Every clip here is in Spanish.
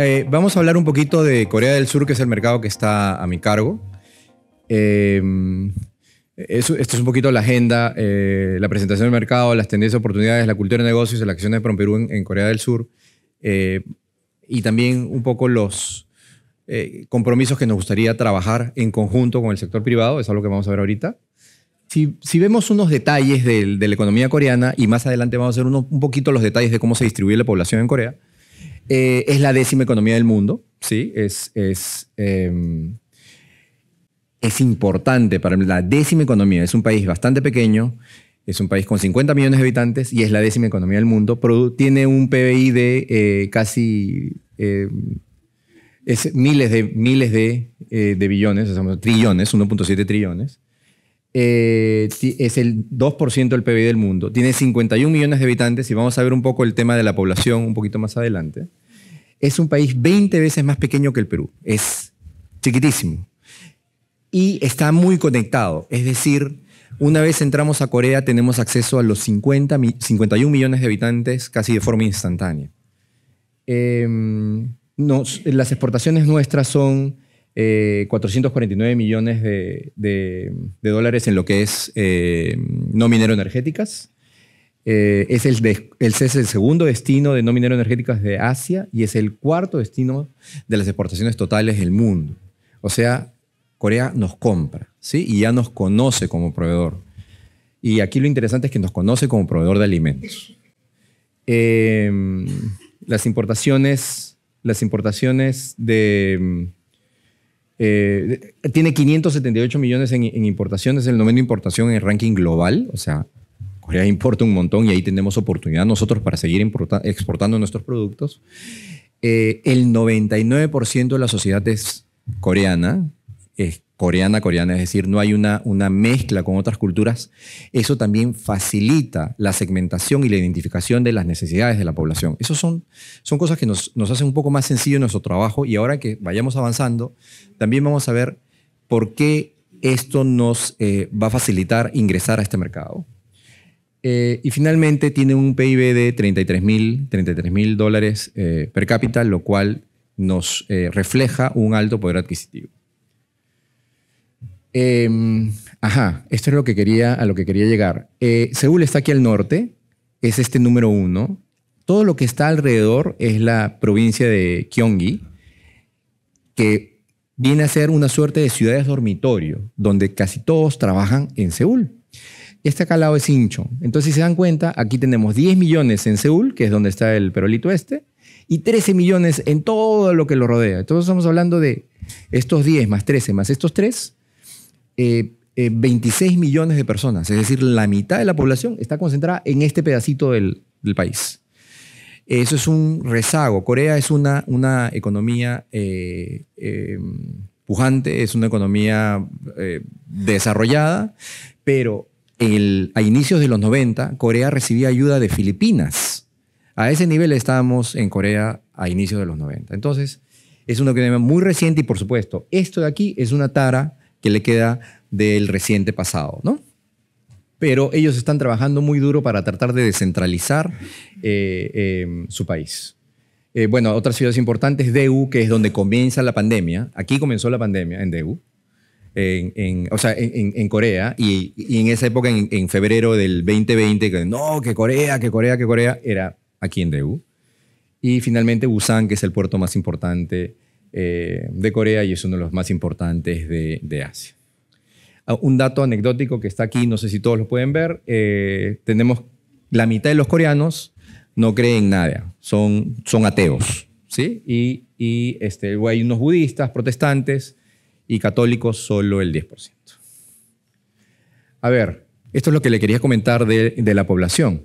Eh, vamos a hablar un poquito de Corea del Sur, que es el mercado que está a mi cargo. Eh, esto es un poquito la agenda, eh, la presentación del mercado, las tendencias, oportunidades, la cultura de negocios, la acciones de PromPerú en, Corea del Sur y también un poco los compromisos que nos gustaría trabajar en conjunto con el sector privado, es algo que vamos a ver ahorita. Si, vemos unos detalles de, la economía coreana, y más adelante vamos a ver un poquito los detalles de cómo se distribuye la población en Corea, eh, es la décima economía del mundo, ¿sí? Es, es, em, importante para la décima economía. Es un país bastante pequeño, es un país con 50 millones de habitantes y es la décima economía del mundo. tiene un PBI de eh, casi em, es miles de, miles de, eh, billones, trillones, 1.7 trillones. es el 2% del PBI del mundo, tiene 51 millones de habitantes y vamos a ver un poco el tema de la población un poquito más adelante es un país 20 veces más pequeño que el Perú. Es chiquitísimo. Y está muy conectado. Es decir, una vez entramos a Corea tenemos acceso a los 50, 51 millones de habitantes casi de forma instantánea. Em, las exportaciones nuestras son 449 eh, millones de, dólares en lo que es eh, no minero energéticas eh, es, el segundo destino de no minero energéticas de Asia y es el cuarto destino de las exportaciones totales del mundo. O sea, Corea nos compra, ¿sí? Y ya nos conoce como proveedor. Y aquí lo interesante es que nos conoce como proveedor de alimentos. Em, las importaciones, las importaciones de, eh, tiene 578 millones en, en, importaciones, el noveno importación en el ranking global, o sea, Corea importa un montón y ahí tenemos oportunidad nosotros para seguir exportando nuestros productos. Eh, el 99% de la sociedad es coreana, es coreana, coreana, es decir, no hay una, mezcla con otras culturas. Eso también facilita la segmentación y la identificación de las necesidades de la población. Esas son, son cosas que nos, hacen un poco más sencillo nuestro trabajo y ahora que vayamos avanzando, también vamos a ver por qué esto nos eh, va a facilitar ingresar a este mercado. Eh, y finalmente tiene un PIB de 33 mil dólares eh, per cápita, lo cual nos eh, refleja un alto poder adquisitivo. Em, ajá, esto es lo que quería, a lo que quería llegar. Seúl está aquí al norte, es este número uno. Todo lo que está alrededor es la provincia de Gyeonggi, que viene a ser una suerte de ciudades dormitorio, donde casi todos trabajan en Seúl este acá al lado es hincho. Entonces, si se dan cuenta, aquí tenemos 10 millones en Seúl, que es donde está el perolito este, y 13 millones en todo lo que lo rodea. Entonces, estamos hablando de estos 10 más 13 más estos 3, 26 eh, eh, millones de personas. Es decir, la mitad de la población está concentrada en este pedacito del, país. Eso es un rezago. Corea es una, una economía eh, em, pujante, es una economía desarrollada, pero a inicios de los 90, Corea recibía ayuda de Filipinas. A ese nivel estábamos en Corea a inicios de los 90. Entonces, es una problema muy reciente y, por supuesto, esto de aquí es una tara que le queda del reciente pasado, ¿no? Pero ellos están trabajando muy duro para tratar de descentralizar eh, em, su país. Eh, bueno, otras ciudades importantes, Degu, que es donde comienza la pandemia. Aquí comenzó la pandemia, en Deu en, o sea, en, Corea, y, en esa época, en, febrero del 2020, que no, que Corea, que Corea, que Corea, era aquí en Daegu. Y finalmente Busan, que es el puerto más importante eh, de Corea y es uno de los más importantes de, Asia. Ah, un dato anecdótico que está aquí, no sé si todos lo pueden ver, eh, tenemos la mitad de los coreanos no creen nada, son, son ateos, ¿sí? Y, este, hay unos budistas, protestantes, y católicos solo el 10%. A ver, esto es lo que le quería comentar de, la población.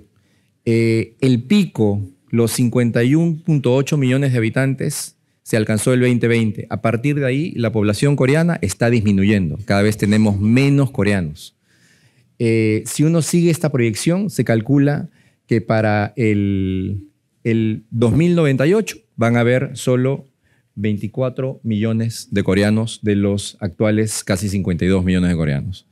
Eh, el pico, los 51.8 millones de habitantes, se alcanzó el 2020. A partir de ahí, la población coreana está disminuyendo. Cada vez tenemos menos coreanos. Eh, si uno sigue esta proyección, se calcula que para el, el 2098 van a haber solo 24 millones de coreanos de los actuales casi 52 millones de coreanos.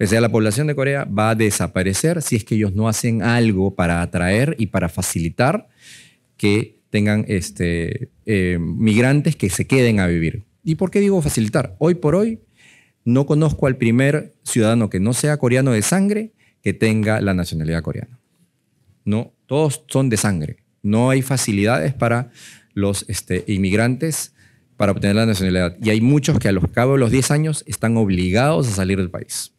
O sea, la población de Corea va a desaparecer si es que ellos no hacen algo para atraer y para facilitar que tengan este, eh, migrantes que se queden a vivir. ¿Y por qué digo facilitar? Hoy por hoy no conozco al primer ciudadano que no sea coreano de sangre que tenga la nacionalidad coreana. No, todos son de sangre. No hay facilidades para los este, inmigrantes para obtener la nacionalidad. Y hay muchos que a los cabo de los 10 años están obligados a salir del país.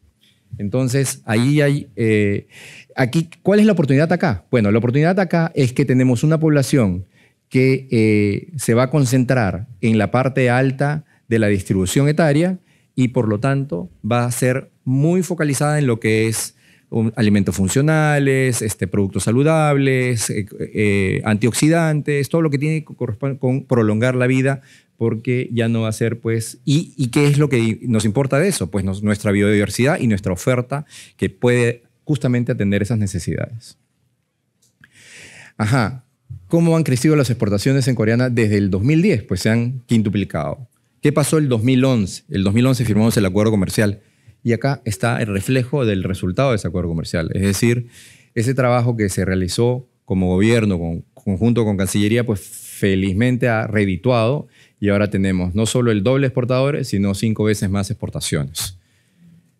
Entonces, ahí hay... Eh, aquí, ¿Cuál es la oportunidad acá? Bueno, la oportunidad acá es que tenemos una población que eh, se va a concentrar en la parte alta de la distribución etaria y por lo tanto va a ser muy focalizada en lo que es alimentos funcionales, este, productos saludables, eh, eh, antioxidantes, todo lo que tiene que corresponder con prolongar la vida porque ya no va a ser, pues, y, qué es lo que nos importa de eso? Pues nuestra biodiversidad y nuestra oferta que puede justamente atender esas necesidades. Ajá, ¿cómo han crecido las exportaciones en coreana desde el 2010? Pues se han quintuplicado. ¿Qué pasó el 2011? El 2011 firmamos el acuerdo comercial y acá está el reflejo del resultado de ese acuerdo comercial. Es decir, ese trabajo que se realizó como gobierno, con, conjunto con Cancillería, pues felizmente ha redituado y ahora tenemos no solo el doble exportadores, sino cinco veces más exportaciones.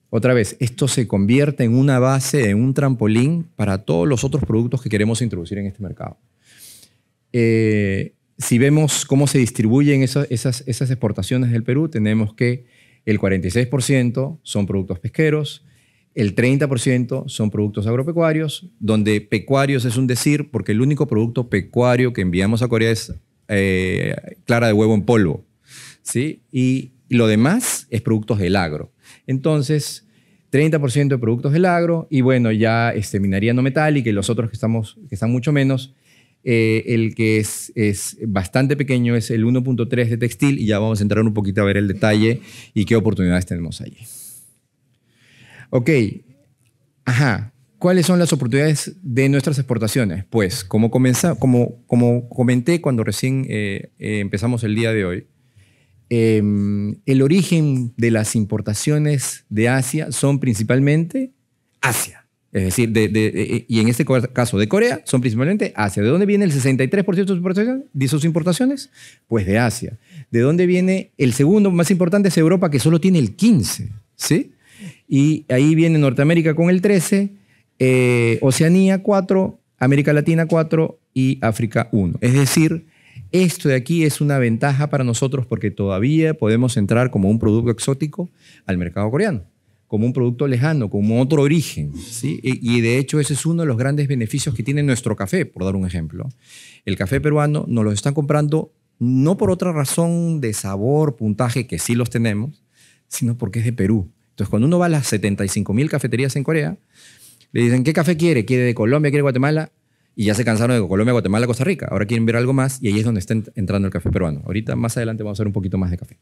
Otra vez, esto se convierte en una base, en un trampolín para todos los otros productos que queremos introducir en este mercado. Eh, si vemos cómo se distribuyen esas exportaciones del Perú, tenemos que el 46% son productos pesqueros, el 30% son productos agropecuarios, donde pecuarios es un decir porque el único producto pecuario que enviamos a Corea es eh, clara de huevo en polvo. ¿sí? Y, lo demás es productos del agro. Entonces, 30% de productos del agro y bueno, ya este, minería no metálica y los otros que, estamos, que están mucho menos, eh, el que es, bastante pequeño es el 1.3 de textil y ya vamos a entrar un poquito a ver el detalle y qué oportunidades tenemos allí. Ok, ajá. ¿Cuáles son las oportunidades de nuestras exportaciones? Pues, como, como, comenté cuando recién eh, eh, empezamos el día de hoy, em, el origen de las importaciones de Asia son principalmente Asia. Es decir, eh, eh, y en este caso de Corea, son principalmente Asia. ¿De dónde viene el 63% de sus importaciones? Pues de Asia. ¿De dónde viene el segundo más importante es Europa, que solo tiene el 15%? ¿sí? Y ahí viene Norteamérica con el 13%, eh, Oceanía 4%, América Latina 4% y África 1%. Es decir, esto de aquí es una ventaja para nosotros porque todavía podemos entrar como un producto exótico al mercado coreano como un producto lejano, como otro origen. ¿sí? E, y de hecho ese es uno de los grandes beneficios que tiene nuestro café, por dar un ejemplo. El café peruano nos lo están comprando no por otra razón de sabor, puntaje, que sí los tenemos, sino porque es de Perú. Entonces cuando uno va a las 75 cafeterías en Corea, le dicen, ¿qué café quiere? ¿Quiere de Colombia? ¿Quiere de Guatemala? Y ya se cansaron de Colombia, Guatemala, Costa Rica. Ahora quieren ver algo más y ahí es donde está entrando el café peruano. Ahorita más adelante vamos a hacer un poquito más de café.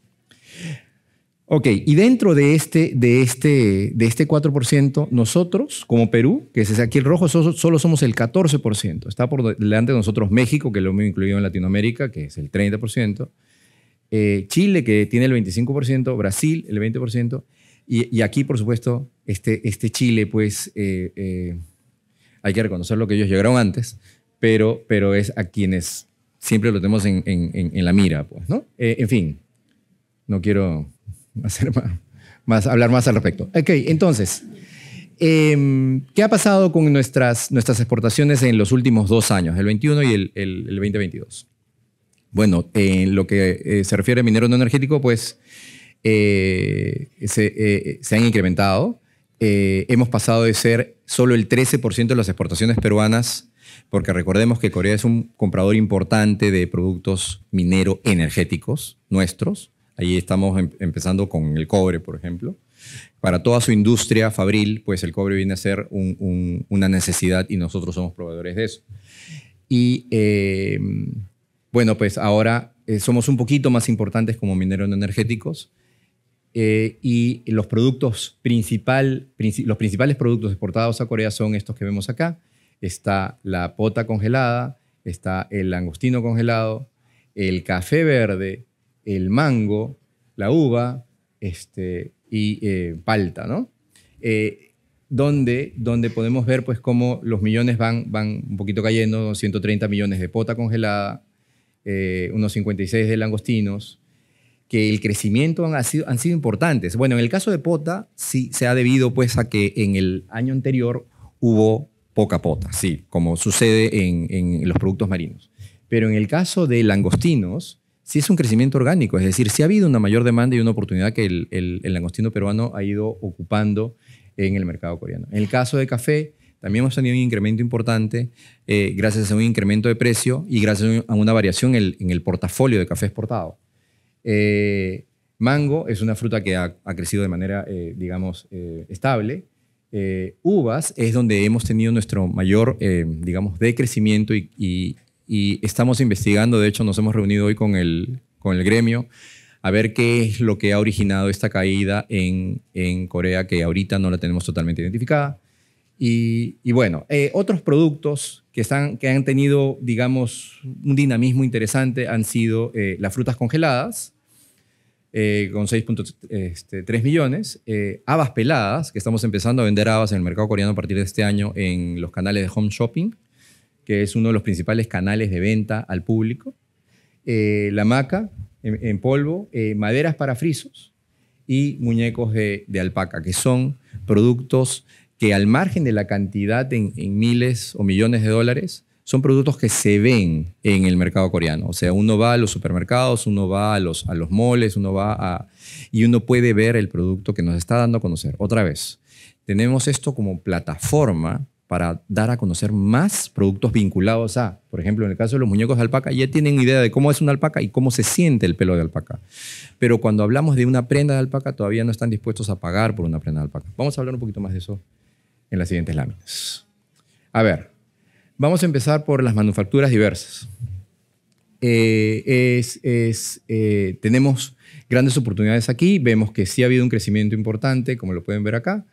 Ok, y dentro de este, de este, de este 4%, nosotros, como Perú, que es aquí el rojo, solo somos el 14%. Está por delante de nosotros México, que lo hemos incluido en Latinoamérica, que es el 30%. Eh, Chile, que tiene el 25%, Brasil, el 20%. Y, aquí, por supuesto, este, este Chile, pues, eh, eh, hay que reconocer lo que ellos llegaron antes, pero, pero es a quienes siempre lo tenemos en, en la mira, pues, ¿no? en fin, no quiero más, hablar más al respecto. Ok, entonces, em, ¿qué ha pasado con nuestras, exportaciones en los últimos dos años, el 21 y el, 2022? Bueno, en lo que eh, se refiere a minero no energético, pues eh, se, eh, se, han incrementado. hemos pasado de ser solo el 13% de las exportaciones peruanas, porque recordemos que Corea es un comprador importante de productos minero energéticos nuestros, Ahí estamos em, empezando con el cobre, por ejemplo. Para toda su industria fabril, pues el cobre viene a ser una necesidad y nosotros somos proveedores de eso. Y em, bueno, pues ahora eh, somos un poquito más importantes como mineros energéticos eh, y los productos principal, los principales productos exportados a Corea son estos que vemos acá. Está la pota congelada, está el langostino congelado, el café verde, el mango, la uva este, y eh, palta, ¿no? Eh, donde, donde podemos ver pues cómo los millones van, van un poquito cayendo, 130 millones de pota congelada, eh, unos 56 de langostinos, que el crecimiento han, sido, han sido importantes. Bueno, en el caso de pota sí se ha debido pues a que en el año anterior hubo poca pota, sí, como sucede en, en los productos marinos. Pero en el caso de langostinos, si es un crecimiento orgánico, es decir, si ha habido una mayor demanda y una oportunidad que el, el, langostino peruano ha ido ocupando en el mercado coreano. En el caso de café, también hemos tenido un incremento importante eh, gracias a un incremento de precio y gracias a una variación en, el portafolio de café exportado. Eh, mango es una fruta que ha, crecido de manera, eh, digamos, estable. uvas es donde hemos tenido nuestro mayor, digamos, decrecimiento y, y y estamos investigando, de hecho nos hemos reunido hoy con el, con el gremio, a ver qué es lo que ha originado esta caída en, Corea, que ahorita no la tenemos totalmente identificada. Y, bueno, eh, otros productos que, están, que han tenido, digamos, un dinamismo interesante han sido eh, las frutas congeladas, eh, con 6.3 este, millones, habas peladas, que estamos empezando a vender habas en el mercado coreano a partir de este año en los canales de home shopping, que es uno de los principales canales de venta al público, eh, la maca en, polvo, eh, maderas para frisos y muñecos de, alpaca, que son productos que al margen de la cantidad en, miles o millones de dólares, son productos que se ven en el mercado coreano. O sea, uno va a los supermercados, uno va a los, a los moles, uno va a... y uno puede ver el producto que nos está dando a conocer. Otra vez, tenemos esto como plataforma para dar a conocer más productos vinculados a, por ejemplo, en el caso de los muñecos de alpaca, ya tienen idea de cómo es una alpaca y cómo se siente el pelo de alpaca. Pero cuando hablamos de una prenda de alpaca, todavía no están dispuestos a pagar por una prenda de alpaca. Vamos a hablar un poquito más de eso en las siguientes láminas. A ver, vamos a empezar por las manufacturas diversas. Eh, eh, tenemos grandes oportunidades aquí, vemos que sí ha habido un crecimiento importante, como lo pueden ver acá.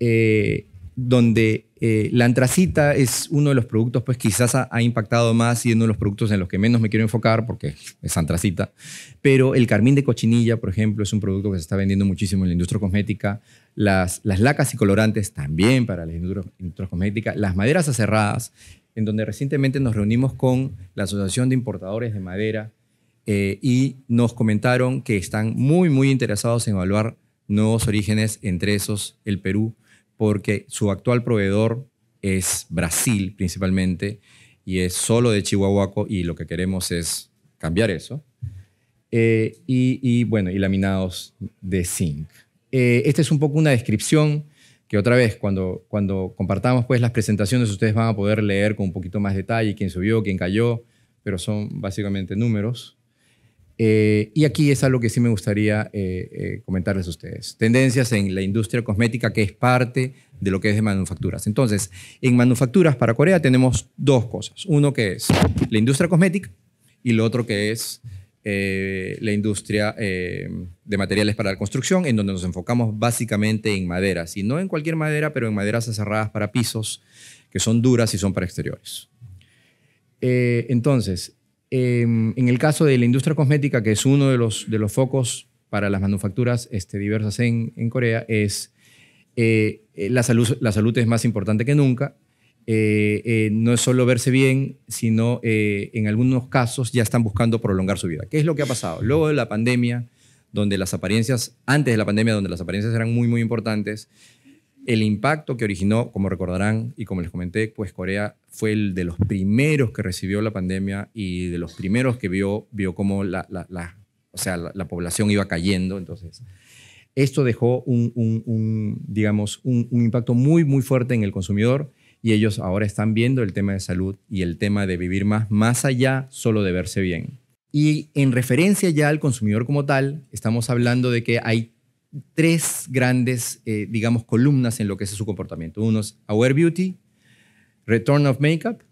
Eh, donde eh, la antracita es uno de los productos, pues quizás ha, impactado más y uno de los productos en los que menos me quiero enfocar porque es antracita. Pero el carmín de cochinilla, por ejemplo, es un producto que se está vendiendo muchísimo en la industria cosmética. Las, lacas y colorantes también para la industria, cosmética. Las maderas aserradas, en donde recientemente nos reunimos con la Asociación de Importadores de Madera eh, y nos comentaron que están muy, muy interesados en evaluar nuevos orígenes, entre esos el Perú porque su actual proveedor es Brasil principalmente y es solo de Chihuahua, y lo que queremos es cambiar eso. Eh, y, bueno, y laminados de zinc. Eh, esta es un poco una descripción que otra vez cuando, cuando compartamos pues las presentaciones ustedes van a poder leer con un poquito más detalle quién subió, quién cayó, pero son básicamente números. Eh, y aquí es algo que sí me gustaría eh, eh, comentarles a ustedes. Tendencias en la industria cosmética que es parte de lo que es de manufacturas. Entonces, en manufacturas para Corea tenemos dos cosas. Uno que es la industria cosmética y lo otro que es la industria de materiales para la construcción, en donde nos enfocamos básicamente en maderas. Y no en cualquier madera, pero en maderas aserradas para pisos, que son duras y son para exteriores. entonces, Em, en el caso de la industria cosmética, que es uno de los, de los focos para las manufacturas este, diversas en, en, Corea, es eh, eh, la, salud, la salud es más importante que nunca. Eh, no es solo verse bien, sino en algunos casos ya están buscando prolongar su vida. ¿Qué es lo que ha pasado? Luego de la pandemia, donde las apariencias, antes de la pandemia, donde las apariencias eran muy, muy importantes, el impacto que originó, como recordarán y como les comenté, pues Corea fue el de los primeros que recibió la pandemia y de los primeros que vio, vio cómo la, o sea, la, población iba cayendo. Entonces, esto dejó un, digamos, un, impacto muy, muy fuerte en el consumidor y ellos ahora están viendo el tema de salud y el tema de vivir más, más allá solo de verse bien. Y en referencia ya al consumidor como tal, estamos hablando de que hay tres grandes, eh, digamos, columnas en lo que es su comportamiento. Uno es Our Beauty, Return of Makeup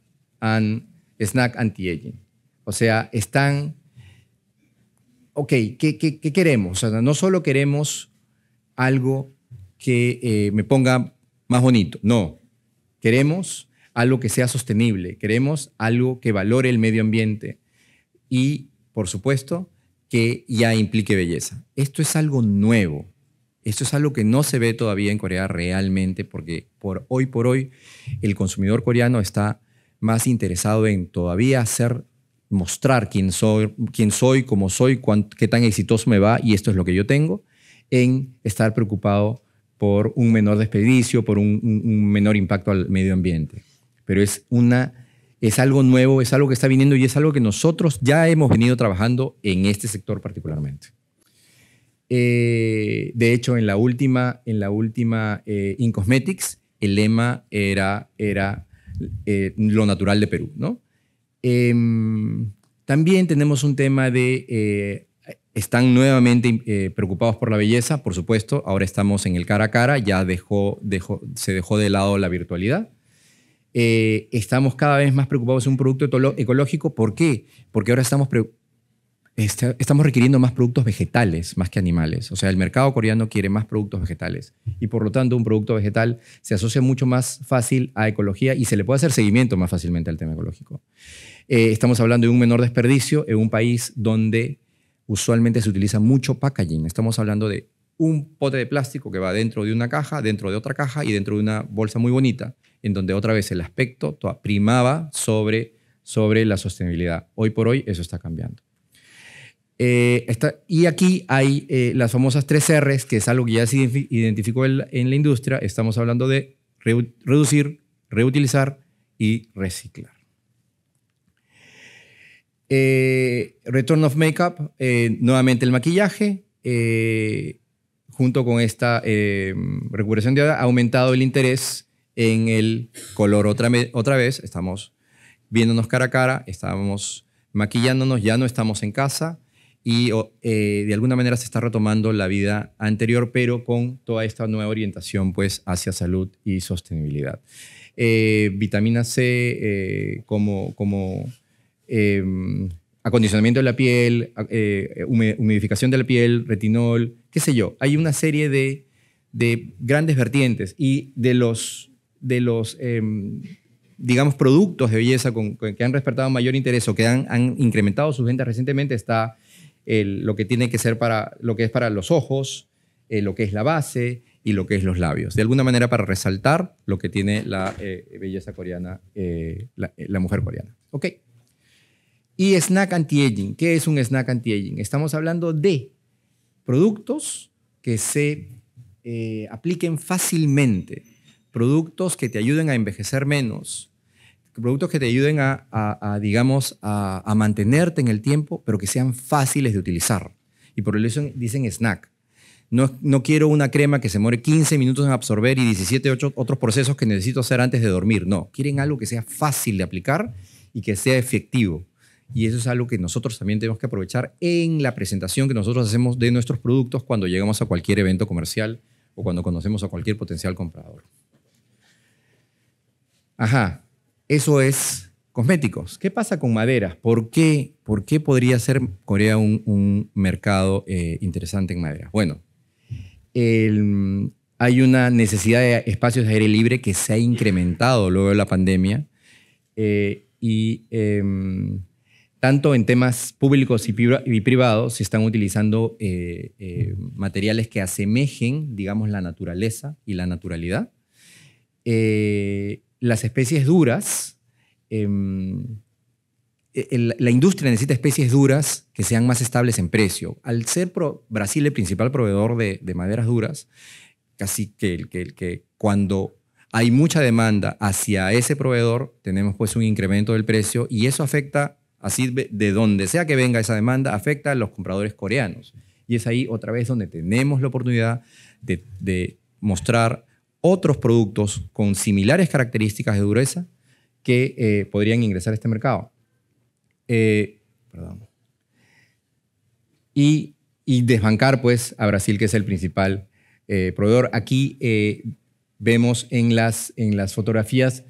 and Snack Anti-Aging. O sea, están, ok, ¿qué, queremos? O sea, no solo queremos algo que eh, me ponga más bonito, no, queremos algo que sea sostenible, queremos algo que valore el medio ambiente y, por supuesto, que ya implique belleza. Esto es algo nuevo. Esto es algo que no se ve todavía en Corea realmente porque por hoy por hoy el consumidor coreano está más interesado en todavía hacer mostrar quién soy, quién soy, cómo soy, qué tan exitoso me va y esto es lo que yo tengo, en estar preocupado por un menor desperdicio, por un menor impacto al medio ambiente. Pero es una es algo nuevo, es algo que está viniendo y es algo que nosotros ya hemos venido trabajando en este sector particularmente. Eh, de hecho, en la última, en la última eh, el lema era, era eh, lo natural de Perú. ¿no? Em, también tenemos un tema de, están nuevamente preocupados por la belleza, por supuesto, ahora estamos en el cara a cara, ya se dejó de lado la virtualidad. Eh, estamos cada vez más preocupados en un producto ecológico. ¿Por qué? Porque ahora estamos, este, estamos requiriendo más productos vegetales más que animales. O sea, el mercado coreano quiere más productos vegetales. Y por lo tanto, un producto vegetal se asocia mucho más fácil a ecología y se le puede hacer seguimiento más fácilmente al tema ecológico. Eh, estamos hablando de un menor desperdicio en un país donde usualmente se utiliza mucho packaging. Estamos hablando de un pote de plástico que va dentro de una caja, dentro de otra caja y dentro de una bolsa muy bonita en donde otra vez el aspecto primaba sobre, sobre la sostenibilidad. Hoy por hoy eso está cambiando. Eh, y aquí hay eh, las famosas tres R's, que es algo que ya se identificó en la, industria. Estamos hablando de reducir, reutilizar y reciclar. Eh, return of Makeup, nuevamente el maquillaje, junto con esta recuperación de ha aumentado el interés en el color otra, otra vez, estamos viéndonos cara a cara, estamos maquillándonos, ya no estamos en casa y eh, de alguna manera se está retomando la vida anterior, pero con toda esta nueva orientación pues hacia salud y sostenibilidad. Eh, vitamina C eh, como, como em, acondicionamiento de la piel, humidificación de la piel, retinol, qué sé yo. Hay una serie de, de grandes vertientes y de los de los, em, digamos, productos de belleza que han despertado mayor interés o que han, incrementado sus ventas recientemente está lo que tiene que ser para lo que es para los ojos, eh, lo que es la base y lo que es los labios. De alguna manera para resaltar lo que tiene la eh, belleza coreana, eh, la, la, mujer coreana. Ok. Y snack anti-aging. ¿Qué es un snack anti-aging? Estamos hablando de productos que se apliquen fácilmente productos que te ayuden a envejecer menos, productos que te ayuden a, digamos, a, mantenerte en el tiempo, pero que sean fáciles de utilizar. Y por eso dicen snack. No, no quiero una crema que se muere 15 minutos en absorber y 17 8, otros procesos que necesito hacer antes de dormir. No, quieren algo que sea fácil de aplicar y que sea efectivo. Y eso es algo que nosotros también tenemos que aprovechar en la presentación que nosotros hacemos de nuestros productos cuando llegamos a cualquier evento comercial o cuando conocemos a cualquier potencial comprador. Ajá, eso es cosméticos. ¿Qué pasa con maderas? ¿Por qué, por qué podría ser Corea un, mercado eh, interesante en madera? Bueno, hay una necesidad de espacios de aire libre que se ha incrementado luego de la pandemia eh, y em, tanto en temas públicos y, privados se están utilizando eh, materiales que asemejen, digamos, la naturaleza y la naturalidad las especies duras, em, e, la industria necesita especies duras que sean más estables en precio. Al ser Brasil el principal proveedor de, maderas duras, casi que, que, cuando hay mucha demanda hacia ese proveedor, tenemos pues un incremento del precio y eso afecta, así de donde sea que venga esa demanda, afecta a los compradores coreanos. Y es ahí otra vez donde tenemos la oportunidad de, de mostrar otros productos con similares características de dureza que eh, podrían ingresar a este mercado. Eh, y, desbancar pues a Brasil, que es el principal eh, proveedor. Aquí vemos en las, en las fotografías,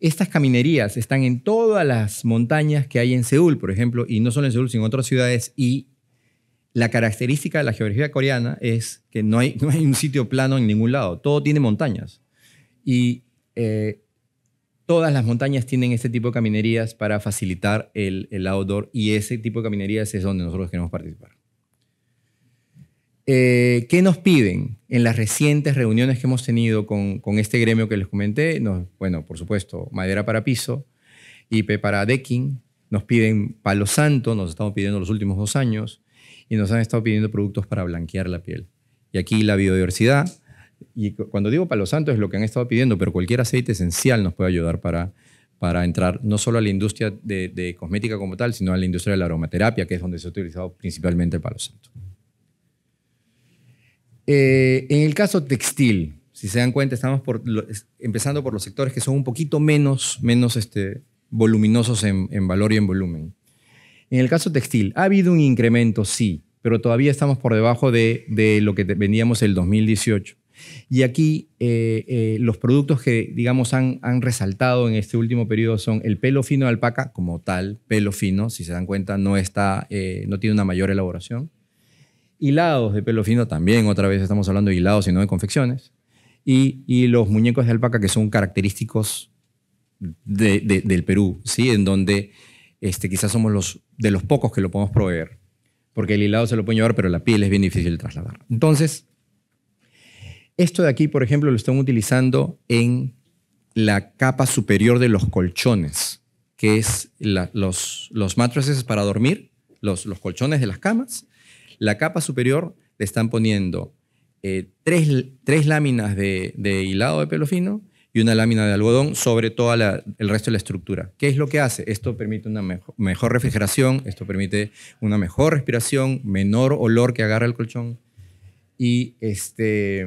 estas caminerías están en todas las montañas que hay en Seúl, por ejemplo, y no solo en Seúl, sino en otras ciudades, y la característica de la geografía coreana es que no hay, no hay un sitio plano en ningún lado, todo tiene montañas. Y eh, todas las montañas tienen este tipo de caminerías para facilitar el, el outdoor y ese tipo de caminerías es donde nosotros queremos participar. Eh, ¿Qué nos piden en las recientes reuniones que hemos tenido con, este gremio que les comenté? bueno, por supuesto, madera para piso, IP para decking, nos piden palo santo, nos estamos pidiendo los últimos dos años, y nos han estado pidiendo productos para blanquear la piel. Y aquí la biodiversidad, y cuando digo palo santo es lo que han estado pidiendo, pero cualquier aceite esencial nos puede ayudar para, para entrar no solo a la industria de, cosmética como tal, sino a la industria de la aromaterapia, que es donde se ha utilizado principalmente el palo santo. Eh, en el caso textil, si se dan cuenta, estamos empezando por los sectores que son un poquito menos, menos este, voluminosos en valor y en volumen. En el caso textil, ¿ha habido un incremento? Sí, pero todavía estamos por debajo de, lo que vendíamos el 2018. Y aquí eh, eh, los productos que, digamos, han, resaltado en este último periodo son el pelo fino de alpaca, como tal, pelo fino, si se dan cuenta, no, está, eh, no tiene una mayor elaboración. Hilados de pelo fino también, otra vez estamos hablando de hilados y no de confecciones. Y, los muñecos de alpaca que son característicos del Perú, ¿sí? En donde este, quizás somos los, de los pocos que lo podemos proveer, porque el hilado se lo puede llevar, pero la piel es bien difícil de trasladar. Entonces, esto de aquí, por ejemplo, lo están utilizando en la capa superior de los colchones, que es los, los mattresses para dormir, los, los colchones de las camas. La capa superior le están poniendo eh, tres, láminas de, hilado de pelo fino una lámina de algodón sobre todo el resto de la estructura. ¿Qué es lo que hace? Esto permite una mejor, refrigeración, esto permite una mejor respiración, menor olor que agarra el colchón y este,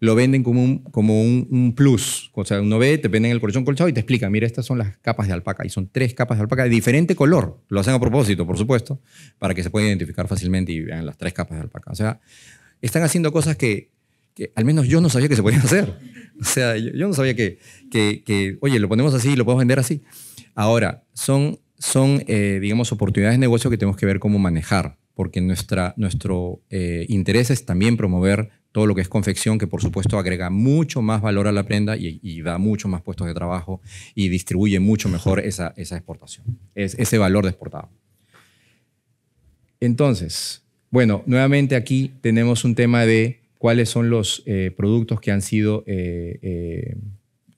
lo venden como, un, como un, un, plus. O sea, uno ve, te venden el colchón colchado y te explican, mira, estas son las capas de alpaca. Y son tres capas de alpaca de diferente color. Lo hacen a propósito, por supuesto, para que se pueda identificar fácilmente y vean las tres capas de alpaca. O sea, están haciendo cosas que que al menos yo no sabía que se podía hacer. O sea, yo, no sabía que, oye, lo ponemos así y lo podemos vender así. Ahora, son, son eh, digamos, oportunidades de negocio que tenemos que ver cómo manejar, porque nuestra, nuestro eh, interés es también promover todo lo que es confección, que por supuesto agrega mucho más valor a la prenda y, da mucho más puestos de trabajo y distribuye mucho mejor esa, exportación, es, ese valor de exportado. Entonces, bueno, nuevamente aquí tenemos un tema de cuáles son los eh, productos que han sido eh, eh,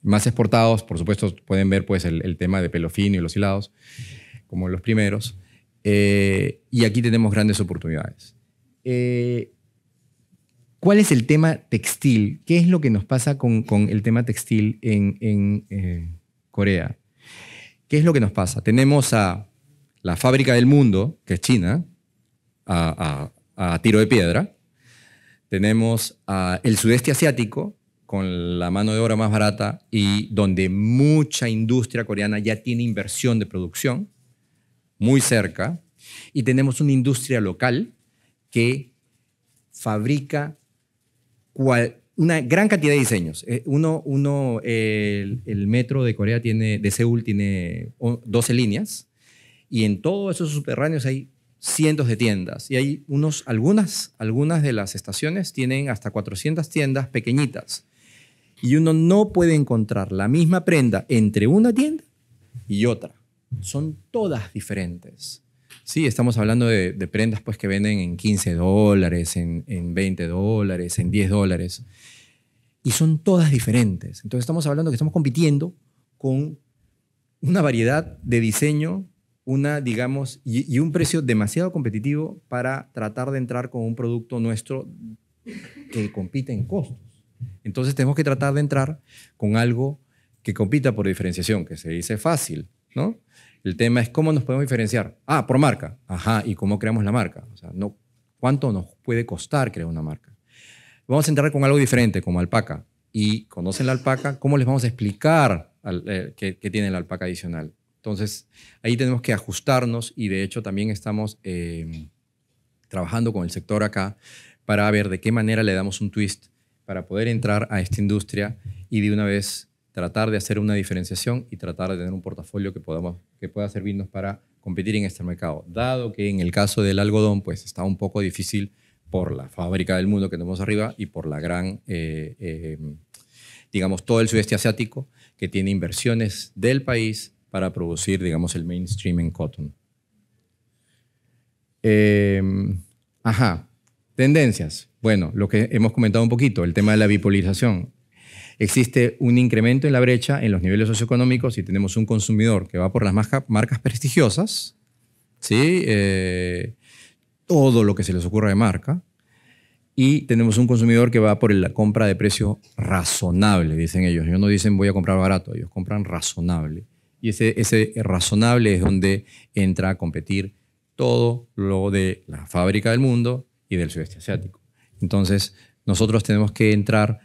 más exportados. Por supuesto, pueden ver pues, el, tema de pelo fino y los hilados como los primeros. y aquí tenemos grandes oportunidades. ¿Cuál es el tema textil? ¿Qué es lo que nos pasa con, el tema textil en, Corea? ¿Qué es lo que nos pasa? Tenemos a la fábrica del mundo, que es China, a tiro de piedra, tenemos ah, el sudeste asiático, con la mano de obra más barata y donde mucha industria coreana ya tiene inversión de producción, muy cerca. Y tenemos una industria local que fabrica una gran cantidad de diseños. Eh, uno, uno el, metro de Corea tiene, de Seúl tiene 12 líneas y en todos esos subterráneos hay cientos de tiendas y hay unos, algunas, algunas de las estaciones tienen hasta 400 tiendas pequeñitas y uno no puede encontrar la misma prenda entre una tienda y otra. Son todas diferentes. Sí, estamos hablando de, prendas pues, que venden en 15 dólares, en, en 20 dólares, en 10 dólares. Y son todas diferentes. Entonces estamos hablando que estamos compitiendo con una variedad de diseño una, digamos, y, un precio demasiado competitivo para tratar de entrar con un producto nuestro que compite en costos. Entonces tenemos que tratar de entrar con algo que compita por diferenciación, que se dice fácil, ¿no? El tema es cómo nos podemos diferenciar. Ah, por marca. Ajá, ¿y cómo creamos la marca? O sea, no, ¿cuánto nos puede costar crear una marca? Vamos a entrar con algo diferente, como alpaca. Y conocen la alpaca, ¿cómo les vamos a explicar eh, que tiene la alpaca adicional? Entonces, ahí tenemos que ajustarnos y de hecho también estamos em, trabajando con el sector acá para ver de qué manera le damos un twist para poder entrar a esta industria y de una vez tratar de hacer una diferenciación y tratar de tener un portafolio que, podamos, que pueda servirnos para competir en este mercado. Dado que en el caso del algodón, pues está un poco difícil por la fábrica del mundo que tenemos arriba y por la gran, eh, em, digamos, todo el sudeste asiático que tiene inversiones del país para producir, digamos, el mainstream en cotton. Em, ajá, tendencias. Bueno, lo que hemos comentado un poquito, el tema de la bipolarización. Existe un incremento en la brecha en los niveles socioeconómicos y tenemos un consumidor que va por las marcas prestigiosas, ¿sí? Eh, todo lo que se les ocurra de marca, y tenemos un consumidor que va por la compra de precio razonable, dicen ellos. Yo no dicen voy a comprar barato, ellos compran razonable. Y ese, razonable es donde entra a competir todo lo de la fábrica del mundo y del sudeste asiático. Entonces, nosotros tenemos que entrar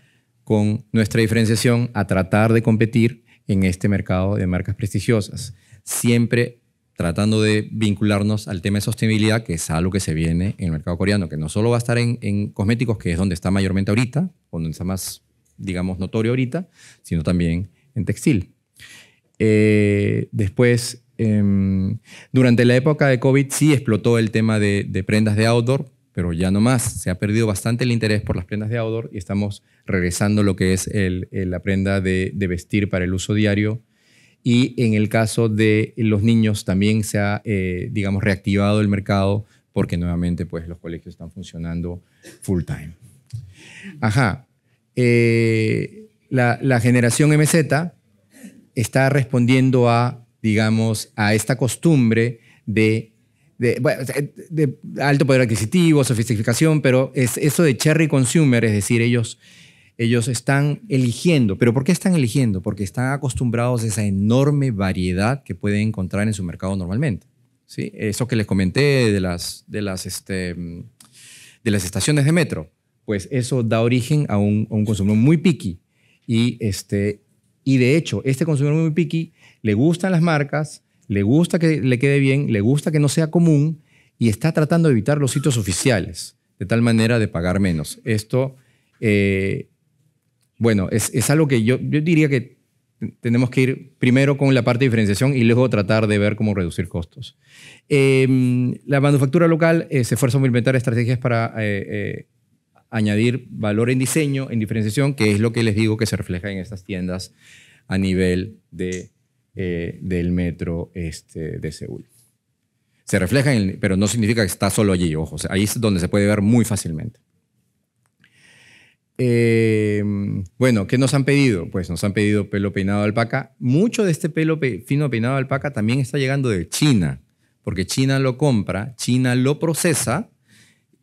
con nuestra diferenciación a tratar de competir en este mercado de marcas prestigiosas, siempre tratando de vincularnos al tema de sostenibilidad, que es algo que se viene en el mercado coreano, que no solo va a estar en, cosméticos, que es donde está mayormente ahorita, donde está más, digamos, notorio ahorita, sino también en textil. Eh, después, em, durante la época de COVID sí explotó el tema de, prendas de outdoor, pero ya no más. Se ha perdido bastante el interés por las prendas de outdoor y estamos regresando lo que es la prenda de, vestir para el uso diario. Y en el caso de los niños también se ha, eh, digamos, reactivado el mercado porque nuevamente pues, los colegios están funcionando full time. Ajá. Eh, la, generación MZ está respondiendo a, digamos, a esta costumbre de, de, alto poder adquisitivo, sofisticación, pero es eso de cherry consumer, es decir, ellos, ellos están eligiendo. ¿Pero por qué están eligiendo? Porque están acostumbrados a esa enorme variedad que pueden encontrar en su mercado normalmente. ¿sí? Eso que les comenté de las, de las, este, de las estaciones de metro, pues eso da origen a un, consumo muy picky. Y este, y de hecho, este consumidor muy picky le gustan las marcas, le gusta que le quede bien, le gusta que no sea común y está tratando de evitar los sitios oficiales, de tal manera de pagar menos. Esto, eh, bueno, es, algo que yo, yo diría que tenemos que ir primero con la parte de diferenciación y luego tratar de ver cómo reducir costos. Em, la manufactura local eh, se esfuerza a implementar estrategias para eh, añadir valor en diseño, en diferenciación, que es lo que les digo que se refleja en estas tiendas a nivel de, eh, del metro este, de Seúl. Se refleja, en pero no significa que está solo allí, ojo, ahí es donde se puede ver muy fácilmente. Eh, bueno, ¿qué nos han pedido? Pues nos han pedido pelo peinado de alpaca. Mucho de este pelo fino peinado de alpaca también está llegando de China, porque China lo compra, China lo procesa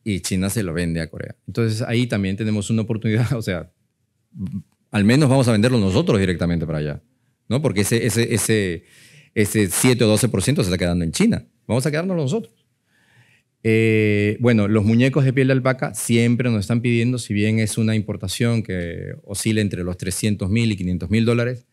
y China se lo vende a Corea. Entonces ahí también tenemos una oportunidad, o sea, al menos vamos a venderlo nosotros directamente para allá, ¿no? Porque ese, ese, ese, ese 7 o 12% se está quedando en China. Vamos a quedarnos nosotros. Eh, bueno, los muñecos de piel de alpaca siempre nos están pidiendo, si bien es una importación que oscila entre los 300 mil y 500 mil dólares,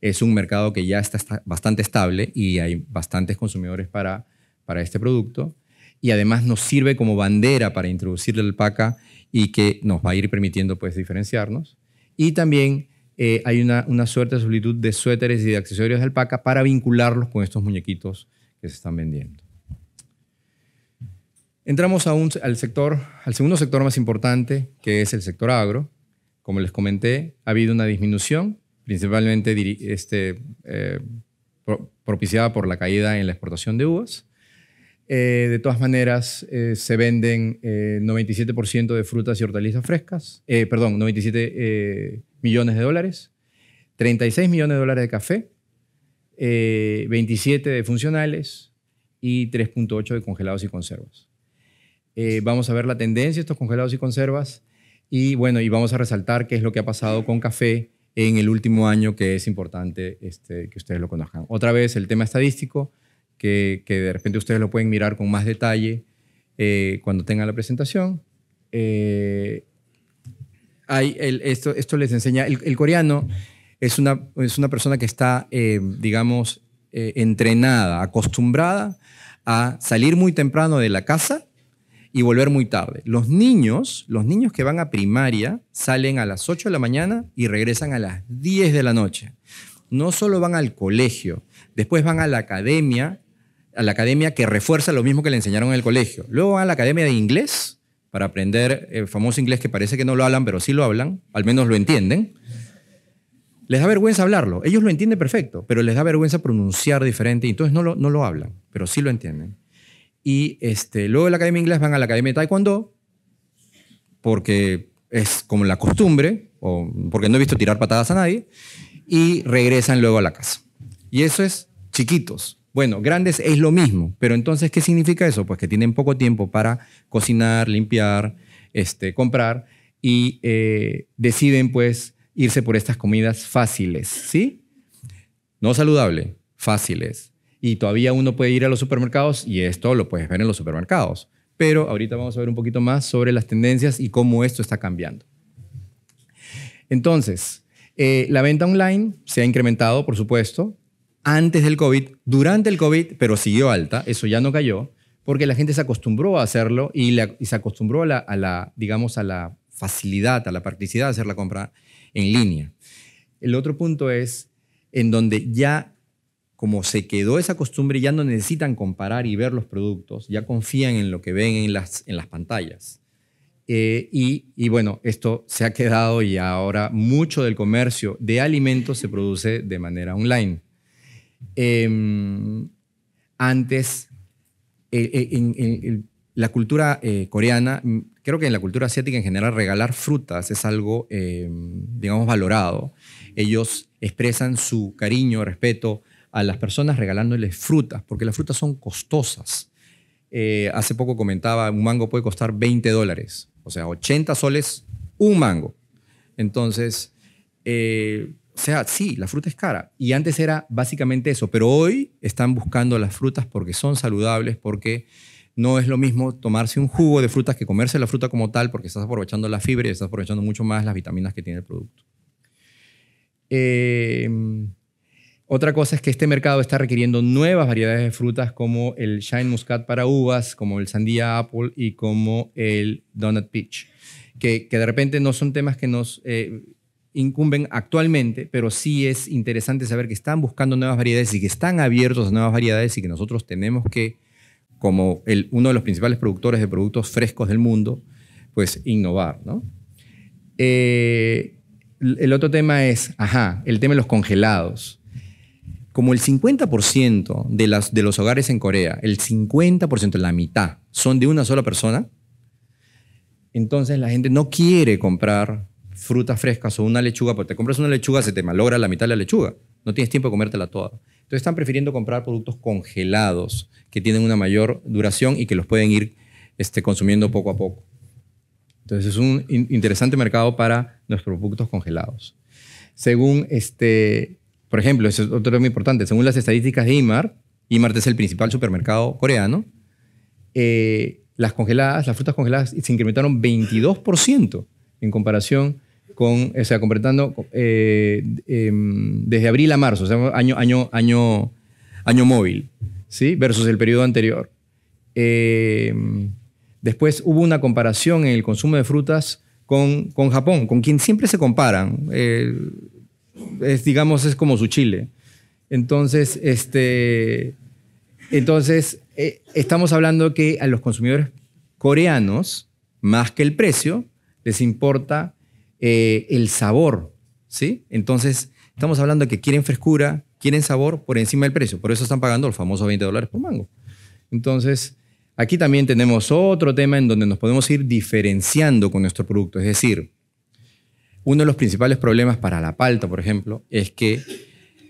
es un mercado que ya está, bastante estable y hay bastantes consumidores para, para este producto. Y además nos sirve como bandera para introducir la alpaca y que nos va a ir permitiendo pues diferenciarnos. Y también eh, hay una, suerte de solicitud de suéteres y de accesorios de alpaca para vincularlos con estos muñequitos que se están vendiendo. Entramos al, sector, al segundo sector más importante, que es el sector agro. Como les comenté, ha habido una disminución, principalmente este, eh, propiciada por la caída en la exportación de uvas. Eh, de todas maneras, eh, se venden 97% eh, de frutas y hortalizas frescas, perdón, 97 millones de dólares, 36 millones de dólares de café, 27 de funcionales y 3.8 de congelados y conservas. vamos a ver la tendencia de estos congelados y conservas y bueno, y vamos a resaltar qué es lo que ha pasado con café en el último año que es importante este, que ustedes lo conozcan. Otra vez, el tema estadístico que, de repente ustedes lo pueden mirar con más detalle eh, cuando tengan la presentación. Eh, esto, les enseña, el, coreano es una, es una persona que está, eh, digamos, entrenada, acostumbrada a salir muy temprano de la casa y volver muy tarde. Los niños, los niños que van a primaria, salen a las 8 de la mañana y regresan a las 10 de la noche. No solo van al colegio, después van a la academia a la academia que refuerza lo mismo que le enseñaron en el colegio. Luego van a la academia de inglés para aprender el eh, famoso inglés que parece que no lo hablan, pero sí lo hablan, al menos lo entienden. Les da vergüenza hablarlo. Ellos lo entienden perfecto, pero les da vergüenza pronunciar diferente y entonces no lo, no lo hablan, pero sí lo entienden. Y este, luego de la academia de inglés van a la academia de taekwondo porque es como la costumbre, o porque no he visto tirar patadas a nadie, y regresan luego a la casa. Y eso es chiquitos. Bueno, grandes es lo mismo, pero entonces, ¿qué significa eso? Pues que tienen poco tiempo para cocinar, limpiar, este, comprar y eh, deciden pues irse por estas comidas fáciles, ¿sí? No saludable, fáciles. Y todavía uno puede ir a los supermercados y esto lo puedes ver en los supermercados. Pero ahorita vamos a ver un poquito más sobre las tendencias y cómo esto está cambiando. Entonces, eh, la venta online se ha incrementado, por supuesto, antes del COVID, durante el COVID, pero siguió alta, eso ya no cayó, porque la gente se acostumbró a hacerlo y, se acostumbró a la, digamos, a la facilidad, a la practicidad de hacer la compra en línea. El otro punto es en donde ya, como se quedó esa costumbre, ya no necesitan comparar y ver los productos, ya confían en lo que ven en las, en las pantallas. Eh, y, y, bueno, esto se ha quedado y ahora mucho del comercio de alimentos se produce de manera online. Em, antes, eh, eh, en, la cultura eh, coreana, mm, creo que en la cultura asiática en general, regalar frutas es algo, em, digamos, valorado. Ellos expresan su cariño, respeto a las personas regalándoles frutas, porque las frutas son costosas. hace poco comentaba, un mango puede costar 20 dólares, o sea, 80 soles un mango. Entonces, o sea, sí, la fruta es cara. Y antes era básicamente eso, pero hoy están buscando las frutas porque son saludables, porque no es lo mismo tomarse un jugo de frutas que comerse la fruta como tal, porque estás aprovechando la fibra y estás aprovechando mucho más las vitaminas que tiene el producto. Em, otra cosa es que este mercado está requiriendo nuevas variedades de frutas como el Shine Muscat para uvas, como el Sandía Apple y como el Donut Peach, que, de repente no son temas que nos... Eh, incumben actualmente, pero sí es interesante saber que están buscando nuevas variedades y que están abiertos a nuevas variedades y que nosotros tenemos que, como uno de los principales productores de productos frescos del mundo, pues innovar, eh, el otro tema es, ajá, el tema de los congelados. Como el 50% de los hogares en Corea, el 50%, la mitad, son de una sola persona, entonces la gente no quiere comprar frutas frescas o una lechuga, porque te compras una lechuga, se te malogra la mitad de la lechuga. No tienes tiempo de comértela toda. Entonces están prefiriendo comprar productos congelados que tienen una mayor duración y que los pueden ir este, consumiendo poco a poco. Entonces es un interesante mercado para nuestros productos congelados. Según este, por ejemplo, es otro tema importante, según las estadísticas de IMAR, Imart es el principal supermercado coreano, eh, las congeladas, las frutas congeladas se incrementaron 22% en comparación con, completando eh, em, desde abril a marzo, sea, año, año, año, año móvil, ¿sí? Versus el periodo anterior. Em, después hubo una comparación en el consumo de frutas con, con Japón, con quien siempre se comparan. Eh, es, digamos, es como su Chile. Entonces, este, entonces eh, estamos hablando que a los consumidores coreanos, más que el precio, les importa eh, el sabor, ¿sí? Entonces, estamos hablando de que quieren frescura, quieren sabor por encima del precio. Por eso están pagando los famosos 20 dólares por mango. Entonces, aquí también tenemos otro tema en donde nos podemos ir diferenciando con nuestro producto. Es decir, uno de los principales problemas para la palta, por ejemplo, es que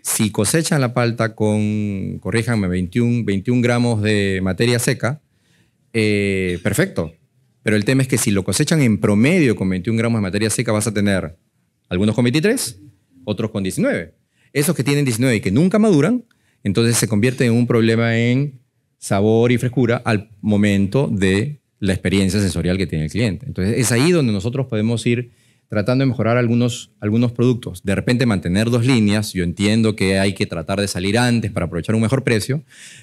si cosechan la palta con, corríjanme, 21, gramos de materia seca, eh, perfecto, pero el tema es que si lo cosechan en promedio con 21 gramos de materia seca, vas a tener algunos con 23, otros con 19. Esos que tienen 19 y que nunca maduran, entonces se convierte en un problema en sabor y frescura al momento de la experiencia sensorial que tiene el cliente. Entonces es ahí donde nosotros podemos ir tratando de mejorar algunos, algunos productos. De repente mantener dos líneas, yo entiendo que hay que tratar de salir antes para aprovechar un mejor precio,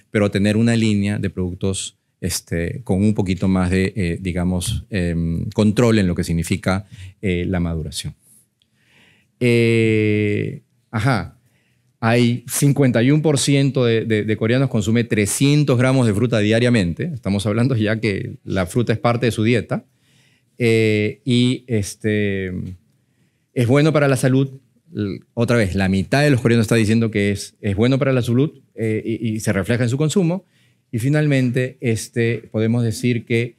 pero tener una línea de productos este, con un poquito más de, eh, digamos, em, control en lo que significa eh, la maduración. Eh, ajá. Hay 51% de, coreanos que coreanos consume 300 gramos de fruta diariamente. Estamos hablando ya que la fruta es parte de su dieta. y este, es bueno para la salud, otra vez, la mitad de los coreanos está diciendo que es, bueno para la salud y, se refleja en su consumo. Y finalmente, este, podemos decir que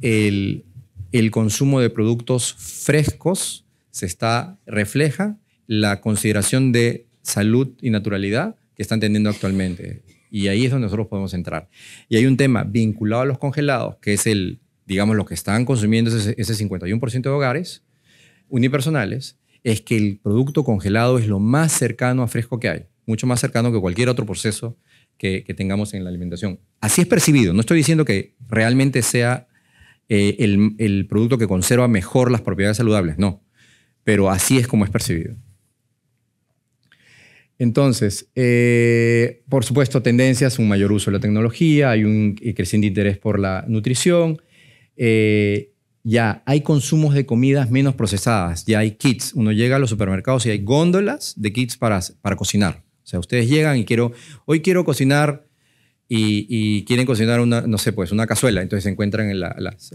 el, consumo de productos frescos se está, refleja la consideración de salud y naturalidad que están teniendo actualmente. Y ahí es donde nosotros podemos entrar. Y hay un tema vinculado a los congelados, que es el, digamos, lo que están consumiendo ese, ese 51% de hogares unipersonales, es que el producto congelado es lo más cercano a fresco que hay, mucho más cercano que cualquier otro proceso que, tengamos en la alimentación. Así es percibido. No estoy diciendo que realmente sea eh, el, producto que conserva mejor las propiedades saludables, no. Pero así es como es percibido. Entonces, eh, por supuesto, tendencias, un mayor uso de la tecnología, hay un eh, creciente interés por la nutrición. ya hay consumos de comidas menos procesadas, ya hay kits. Uno llega a los supermercados y hay góndolas de kits para cocinar. O sea, ustedes llegan y quiero, hoy quiero cocinar y, quieren cocinar una, no sé, pues una cazuela. Entonces se encuentran las,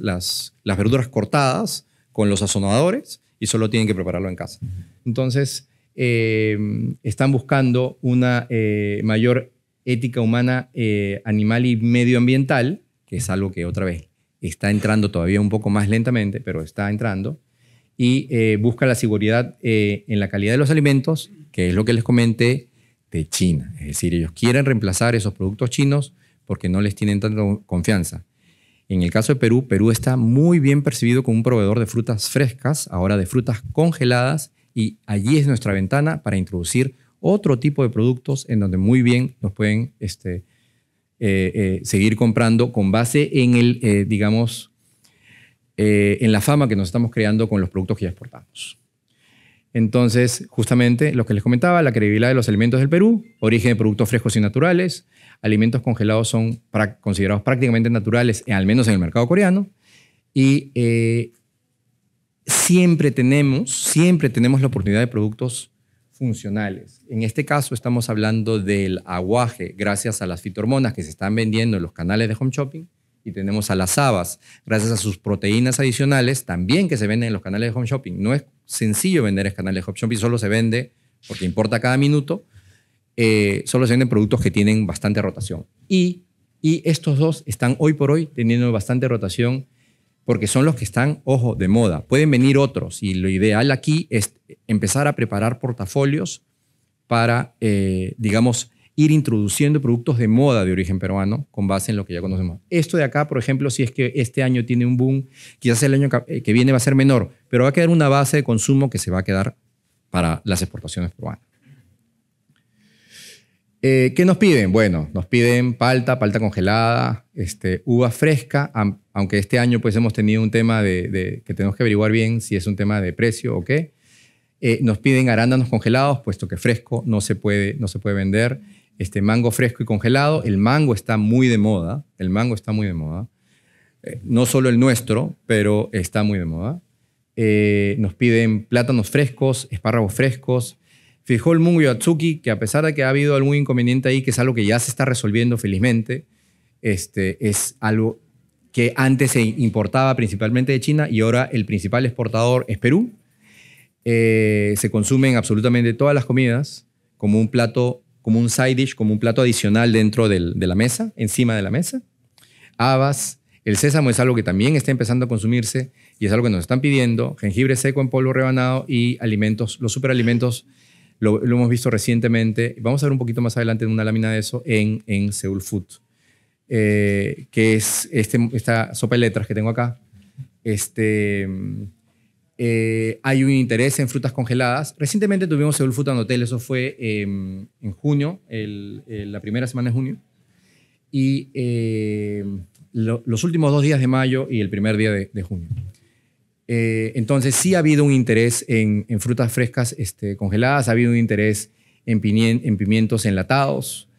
verduras cortadas con los sazonadores y solo tienen que prepararlo en casa. Entonces, eh, están buscando una eh, mayor ética humana eh, animal y medioambiental, que es algo que otra vez está entrando todavía un poco más lentamente, pero está entrando, y busca la seguridad en la calidad de los alimentos, que es lo que les comenté, de China. Es decir, ellos quieren reemplazar esos productos chinos porque no les tienen tanta confianza. En el caso de Perú, Perú está muy bien percibido como un proveedor de frutas frescas, ahora de frutas congeladas, y allí es nuestra ventana para introducir otro tipo de productos en donde muy bien nos pueden este, eh, eh, seguir comprando con base en el, eh, digamos, en la fama que nos estamos creando con los productos que ya exportamos. Entonces, justamente lo que les comentaba, la credibilidad de los alimentos del Perú, origen de productos frescos y naturales, alimentos congelados son considerados prácticamente naturales, eh, al menos en el mercado coreano, y eh, siempre tenemos, siempre tenemos la oportunidad de productos funcionales. En este caso estamos hablando del aguaje, gracias a las fitohormonas que se están vendiendo en los canales de home shopping, y tenemos a las habas, gracias a sus proteínas adicionales, también que se venden en los canales de home shopping. No es sencillo vender canales option y solo se vende, porque importa cada minuto, eh, solo se venden productos que tienen bastante rotación. Y, y estos dos están hoy por hoy teniendo bastante rotación porque son los que están, ojo, de moda. Pueden venir otros y lo ideal aquí es empezar a preparar portafolios para, eh, digamos, ir introduciendo productos de moda de origen peruano con base en lo que ya conocemos. Esto de acá, por ejemplo, si es que este año tiene un boom, quizás el año eh, que viene va a ser menor, pero va a quedar una base de consumo que se va a quedar para las exportaciones peruanas. Eh, ¿Qué nos piden? Bueno, nos piden palta, palta congelada, este, uva fresca, aunque este año pues hemos tenido un tema de, que tenemos que averiguar bien si es un tema de precio o qué. Eh, nos piden arándanos congelados, puesto que fresco no se puede, no se puede vender este mango fresco y congelado. El mango está muy de moda, el mango está muy de moda. Eh, no solo el nuestro, pero está muy de moda. Eh, nos piden plátanos frescos, espárragos frescos. Frijol, mungo y atsuki, que a pesar de que ha habido algún inconveniente ahí, que es algo que ya se está resolviendo felizmente, este, es algo que antes se importaba principalmente de China y ahora el principal exportador es Perú. Eh, se consumen absolutamente todas las comidas como un plato como un side dish, como un plato adicional dentro de la mesa, encima de la mesa. Habas, el sésamo es algo que también está empezando a consumirse y es algo que nos están pidiendo. Jengibre seco en polvo rebanado y alimentos, los superalimentos, lo, hemos visto recientemente. Vamos a ver un poquito más adelante en una lámina de eso en, en Seoul Food, eh, que es este, esta sopa de letras que tengo acá. Este eh, hay un interés en frutas congeladas. Recientemente tuvimos el fruta and Hotel, eso fue em, en junio, la primera semana de junio. Y em, los últimos dos días de mayo y el primer día de, junio. Eh, entonces sí ha habido un interés en, frutas frescas este, congeladas, ha habido un interés en, pimientos enlatados,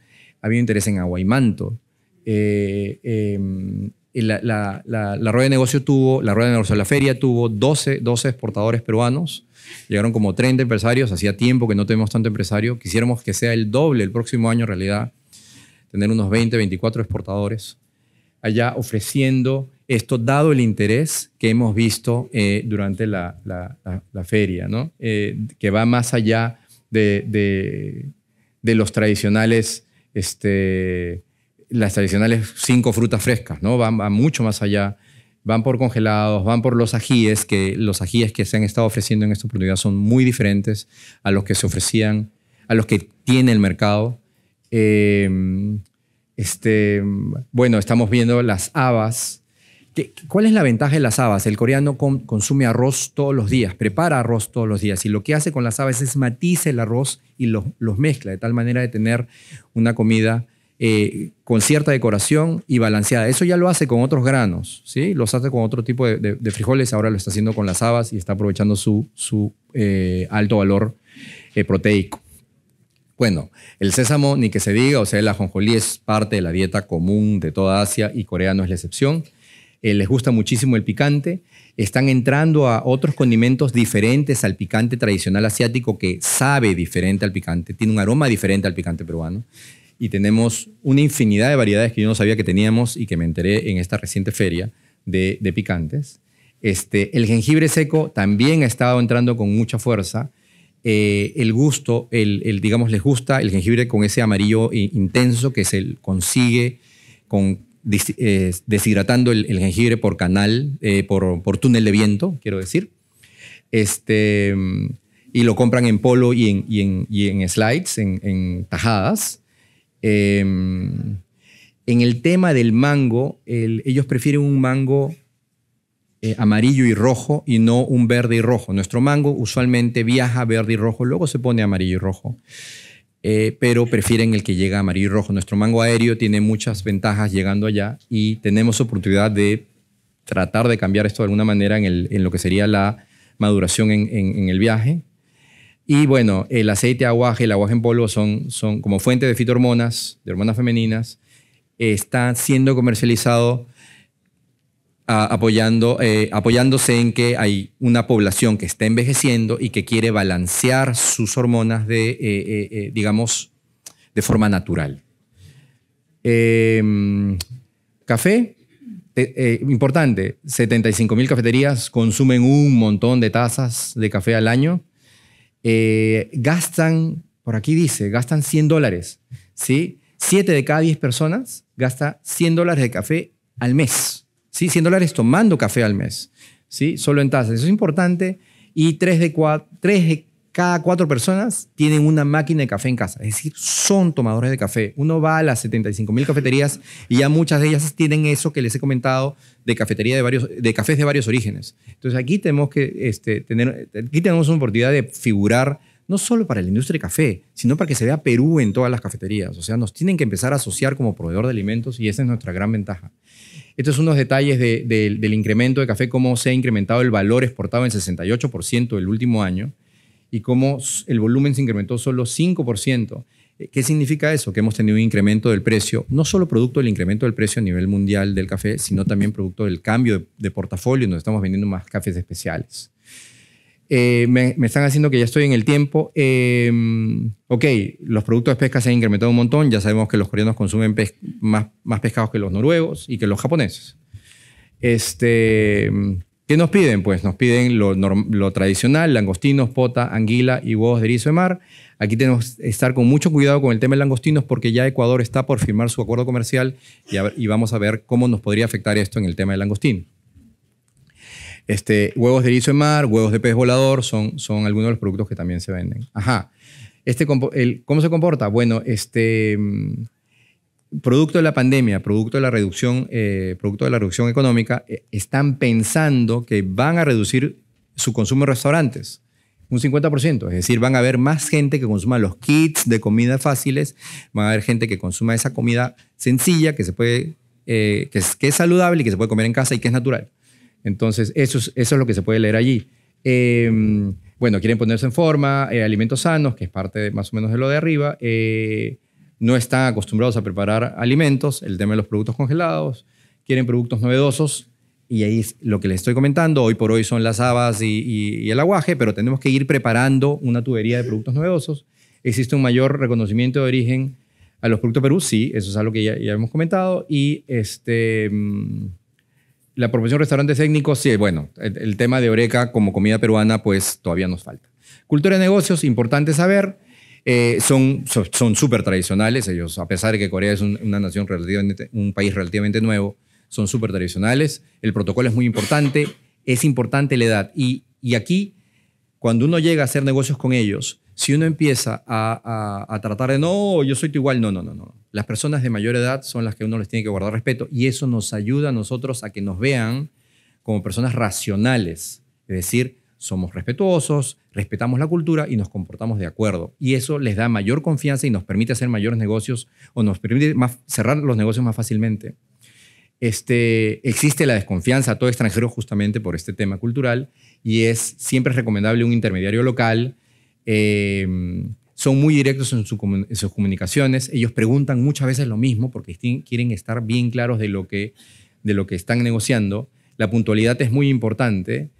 ha habido interés en agua Eh, eh, la, rueda de negocio tuvo, la rueda de negocio, la feria tuvo 12, exportadores peruanos, llegaron como 30 empresarios, hacía tiempo que no tenemos tanto empresario, quisiéramos que sea el doble el próximo año en realidad, tener unos 20, 24 exportadores allá ofreciendo esto, dado el interés que hemos visto eh, durante la, feria, ¿no? Eh, que va más allá de, los tradicionales... Este, las tradicionales cinco frutas frescas, ¿no? Van, mucho más allá, van por congelados, van por los ajíes, que los ajíes que se han estado ofreciendo en esta oportunidad son muy diferentes a los que se ofrecían, a los que tiene el mercado. Eh, este, bueno, estamos viendo las habas. ¿Cuál es la ventaja de las habas? El coreano consume arroz todos los días, prepara arroz todos los días y lo que hace con las habas es matice el arroz y los, los mezcla de tal manera de tener una comida eh, con cierta decoración y balanceada. Eso ya lo hace con otros granos, ¿sí? Los hace con otro tipo de, frijoles, ahora lo está haciendo con las habas y está aprovechando su, eh, alto valor eh, proteico. Bueno, el sésamo, ni que se diga, o sea, la jonjolí es parte de la dieta común de toda Asia y Corea no es la excepción. les gusta muchísimo el picante, están entrando a otros condimentos diferentes al picante tradicional asiático que sabe diferente al picante, tiene un aroma diferente al picante peruano y tenemos una infinidad de variedades que yo no sabía que teníamos y que me enteré en esta reciente feria de, picantes. Este, el jengibre seco también ha estado entrando con mucha fuerza. Eh, el gusto, el, digamos, les gusta el jengibre con ese amarillo intenso que se consigue con, eh, deshidratando el, jengibre por canal, eh, por, túnel de viento, quiero decir. Este, y lo compran en polo y en, en, slides, en, en tajadas. Em, en el tema del mango, ellos prefieren un mango eh, amarillo y rojo y no un verde y rojo. Nuestro mango usualmente viaja verde y rojo, luego se pone amarillo y rojo. Eh, pero prefieren el que llega amarillo y rojo. Nuestro mango aéreo tiene muchas ventajas llegando allá y tenemos oportunidad de tratar de cambiar esto de alguna manera en, lo que sería la maduración en el viaje. Y bueno, el aceite de aguaje, el aguaje en polvo son, son como fuente de fitohormonas, de hormonas femeninas, está siendo comercializado apoyando, eh, apoyándose en que hay una población que está envejeciendo y que quiere balancear sus hormonas de, eh, eh, digamos, de forma natural. Em, café, importante, 75 mil cafeterías consumen un montón de tazas de café al año eh, gastan, por aquí dice, gastan 100 dólares, ¿sí? 7 de cada 10 personas gasta 100 dólares de café al mes, ¿sí? 100 dólares tomando café al mes, ¿sí? Solo en tazas, eso es importante. Y 3 de, cada 4 personas tienen una máquina de café en casa, es decir, son tomadores de café. Uno va a las 75 mil cafeterías y ya muchas de ellas tienen eso que les he comentado de cafetería de varios, de cafés de varios orígenes. Entonces aquí tenemos que este, tener, tenemos una oportunidad de figurar no solo para la industria de café, sino para que se vea Perú en todas las cafeterías. O sea, nos tienen que empezar a asociar como proveedor de alimentos y esa es nuestra gran ventaja. Estos son unos detalles del incremento de café, cómo se ha incrementado el valor exportado en 68% el último año y cómo el volumen se incrementó solo 5%. ¿Qué significa eso? Que hemos tenido un incremento del precio, no solo producto del incremento del precio a nivel mundial del café, sino también producto del cambio de, de portafolio, donde estamos vendiendo más cafés especiales. Eh, me, están haciendo que ya estoy en el tiempo. Eh, ok, los productos de pesca se han incrementado un montón. Ya sabemos que los coreanos consumen más, más pescados que los noruegos y que los japoneses. Este, ¿Qué nos piden? Pues nos piden lo, tradicional, langostinos, pota, anguila y huevos de erizo de mar. Aquí tenemos que estar con mucho cuidado con el tema de langostinos porque ya Ecuador está por firmar su acuerdo comercial y, vamos a ver cómo nos podría afectar esto en el tema del langostino. Este, huevos de erizo de mar, huevos de pez volador son, algunos de los productos que también se venden. Ajá. Este, ¿Cómo se comporta? Bueno, este... Mm, producto de la pandemia, producto de la reducción, eh, producto de la reducción económica, eh, están pensando que van a reducir su consumo en restaurantes un 50%. Es decir, van a haber más gente que consuma los kits de comida fáciles, van a haber gente que consuma esa comida sencilla que se puede, eh, que, es, saludable y que se puede comer en casa y que es natural. Entonces, eso es, eso es lo que se puede leer allí. Em, bueno, quieren ponerse en forma, alimentos sanos, que es parte de, más o menos de lo de arriba no están acostumbrados a preparar alimentos, el tema de los productos congelados, quieren productos novedosos y ahí es lo que les estoy comentando. Hoy por hoy son las habas y, el aguaje, pero tenemos que ir preparando una tubería de productos novedosos. Existe un mayor reconocimiento de origen a los productos Perú, sí, eso es algo que ya, hemos comentado. Y este, mm, la profesión de restaurantes técnicos, sí, bueno, el, tema de oreca como comida peruana, pues todavía nos falta. Cultura de negocios, importante saber. Eh, son súper son, tradicionales ellos, a pesar de que Corea es un, una nación relativamente, un país relativamente nuevo, son súper tradicionales, el protocolo es muy importante, es importante la edad. Y, y, aquí, cuando uno llega a hacer negocios con ellos, si uno empieza a, a, a tratar de, no, yo soy tu igual, no, no, no, no. Las personas de mayor edad son las que uno les tiene que guardar respeto y eso nos ayuda a nosotros a que nos vean como personas racionales. Es decir, somos respetuosos, respetamos la cultura y nos comportamos de acuerdo. Y eso les da mayor confianza y nos permite hacer mayores negocios o nos permite cerrar los negocios más fácilmente. Este, existe la desconfianza a todo extranjero justamente por este tema cultural y es siempre recomendable un intermediario local. Em, son muy directos en, sus comunicaciones. Ellos preguntan muchas veces lo mismo porque quieren estar bien claros de lo que, de lo que están negociando. La puntualidad es muy importante.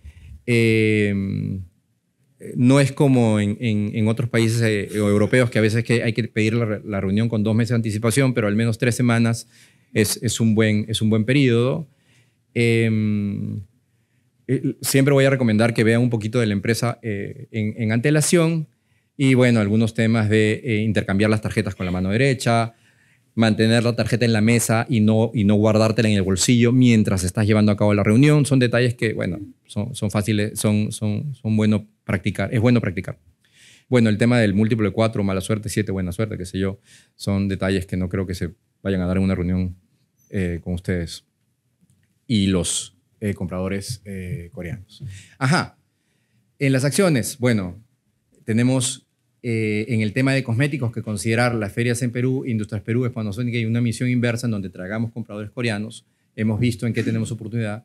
Em, no es como en, otros países eh, europeos que a veces que hay que pedir la, reunión con dos meses de anticipación, pero al menos tres semanas es, un, buen, es un buen periodo. Em, eh, siempre voy a recomendar que vean un poquito de la empresa eh, en, en, antelación y bueno, algunos temas de intercambiar las tarjetas con la mano derecha, mantener la tarjeta en la mesa y no, y no guardártela en el bolsillo mientras estás llevando a cabo la reunión. Son detalles que, bueno, son, fáciles, son, son, son bueno practicar, es bueno practicar. Bueno, el tema del múltiplo de cuatro, mala suerte, siete, buena suerte, qué sé yo, son detalles que no creo que se vayan a dar en una reunión eh, con ustedes y los eh, compradores eh, coreanos. Ajá, en las acciones, bueno, tenemos eh, en el tema de cosméticos que considerar las ferias en Perú, Industrias Perú, es que hay una misión inversa en donde tragamos compradores coreanos. Hemos visto en qué tenemos oportunidad.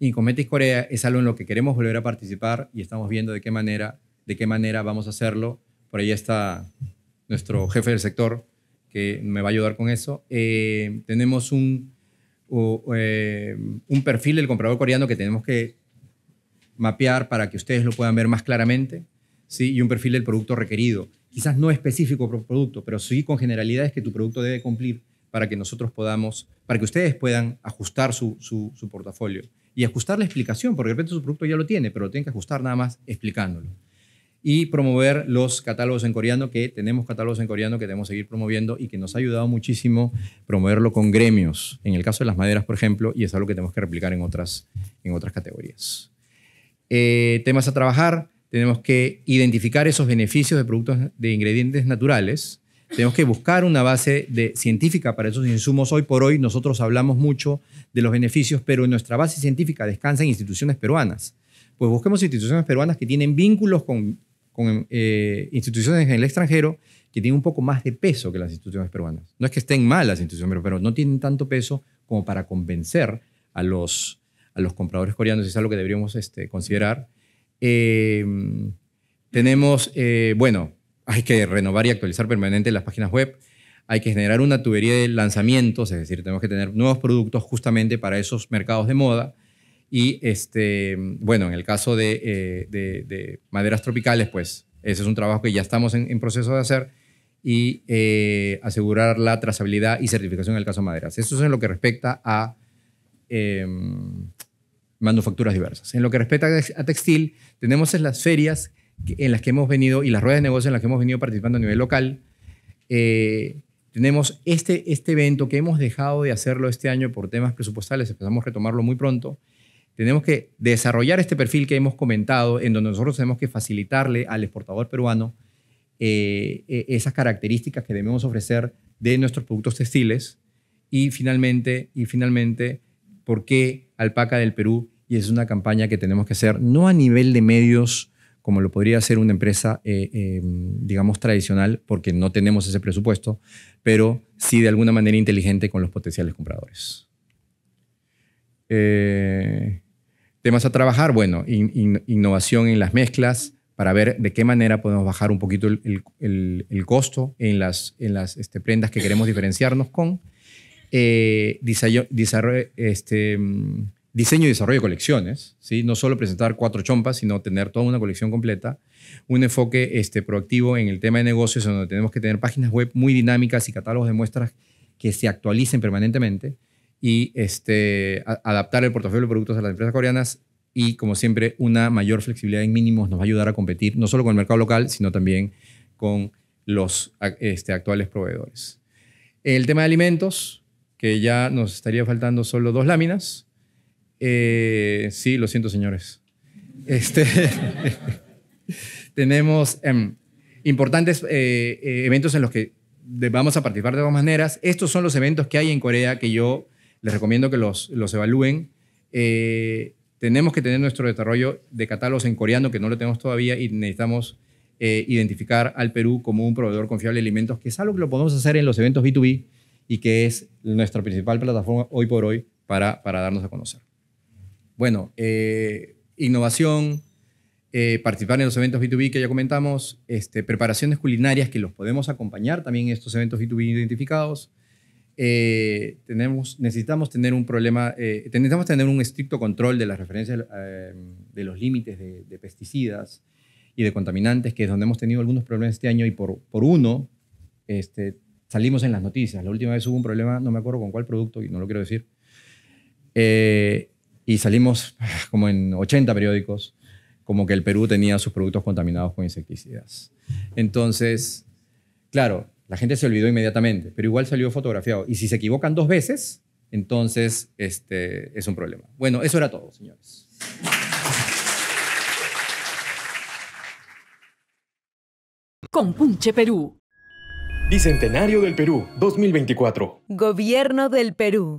Y en Cosmetics Corea es algo en lo que queremos volver a participar y estamos viendo de qué manera, de qué manera vamos a hacerlo. Por ahí está nuestro jefe del sector que me va a ayudar con eso. Eh, tenemos eh, un perfil del comprador coreano que tenemos que mapear para que ustedes lo puedan ver más claramente y un perfil del producto requerido. Quizás no específico por producto, pero sí con generalidades que tu producto debe cumplir para que nosotros podamos, para que ustedes puedan ajustar su, portafolio y ajustar la explicación, porque de repente su producto ya lo tiene, pero lo tienen que ajustar nada más explicándolo. Y promover los catálogos en coreano, que tenemos catálogos en coreano que debemos seguir promoviendo y que nos ha ayudado muchísimo promoverlo con gremios, en el caso de las maderas, por ejemplo, y es algo que tenemos que replicar en otras, en otras categorías. Eh, temas a trabajar, tenemos que identificar esos beneficios de productos de ingredientes naturales, tenemos que buscar una base de, científica para esos insumos. Hoy por hoy nosotros hablamos mucho de los beneficios, pero nuestra base científica descansa en instituciones peruanas. Pues busquemos instituciones peruanas que tienen vínculos con, eh, instituciones en el extranjero que tienen un poco más de peso que las instituciones peruanas. No es que estén mal las instituciones peruanas, pero no tienen tanto peso como para convencer a los, a los compradores coreanos, es algo que deberíamos este, considerar Em, tenemos, eh, bueno, hay que renovar y actualizar permanentemente las páginas web. Hay que generar una tubería de lanzamientos, es decir, tenemos que tener nuevos productos justamente para esos mercados de moda. Y, este, bueno, en el caso de, eh, maderas tropicales, pues ese es un trabajo que ya estamos en, proceso de hacer y eh, asegurar la trazabilidad y certificación en el caso de maderas. Eso es en lo que respecta a em, manufacturas diversas. En lo que respecta a textil, tenemos las ferias en las que hemos venido y las ruedas de negocio en las que hemos venido participando a nivel local. Eh, tenemos este, este evento que hemos dejado de hacerlo este año por temas presupuestales, empezamos a retomarlo muy pronto. Tenemos que desarrollar este perfil que hemos comentado, en donde nosotros tenemos que facilitarle al exportador peruano eh, e, esas características que debemos ofrecer de nuestros productos textiles. Y finalmente, y finalmente, ¿por qué alpaca del Perú y es una campaña que tenemos que hacer no a nivel de medios como lo podría hacer una empresa, eh, eh, digamos, tradicional, porque no tenemos ese presupuesto, pero sí de alguna manera inteligente con los potenciales compradores. Eh, temas a trabajar, bueno, innovación en las mezclas para ver de qué manera podemos bajar un poquito el, costo en las, en las este, prendas que queremos diferenciarnos con eh, diseño, este, diseño y desarrollo de colecciones, ¿sí? no solo presentar cuatro chompas, sino tener toda una colección completa, un enfoque este, proactivo en el tema de negocios, donde tenemos que tener páginas web muy dinámicas y catálogos de muestras que se actualicen permanentemente y este, adaptar el portafolio de productos a las empresas coreanas y, como siempre, una mayor flexibilidad en mínimos nos va a ayudar a competir no solo con el mercado local, sino también con los este, actuales proveedores. El tema de alimentos, que ya nos estaría faltando solo dos láminas. Eh, sí, lo siento, señores. Este, tenemos em, importantes eh, eh, eventos en los que vamos a participar de dos maneras. Estos son los eventos que hay en Corea que yo les recomiendo que los, los evalúen. tenemos que tener nuestro desarrollo de catálogos en coreano, que no lo tenemos todavía, y necesitamos identificar al Perú como un proveedor confiable de alimentos, que es algo que lo podemos hacer en los eventos B2B y que es nuestra principal plataforma hoy por hoy para, para darnos a conocer. Bueno, eh, innovación, eh, participar en los eventos B2B que ya comentamos, este, preparaciones culinarias que los podemos acompañar también en estos eventos B2B identificados. Eh, tenemos, necesitamos tener un problema, necesitamos tener un estricto control de las referencias de los límites de, de, pesticidas y de contaminantes, que es donde hemos tenido algunos problemas este año y por, por uno este, salimos en las noticias. La última vez hubo un problema, no me acuerdo con cuál producto y no lo quiero decir. Eh, y salimos como en 80 periódicos, como que el Perú tenía sus productos contaminados con insecticidas. Entonces, claro, la gente se olvidó inmediatamente, pero igual salió fotografiado. Y si se equivocan dos veces, entonces este, es un problema. Bueno, eso era todo, señores. Punche Perú. Bicentenario del Perú, 2024. Gobierno del Perú.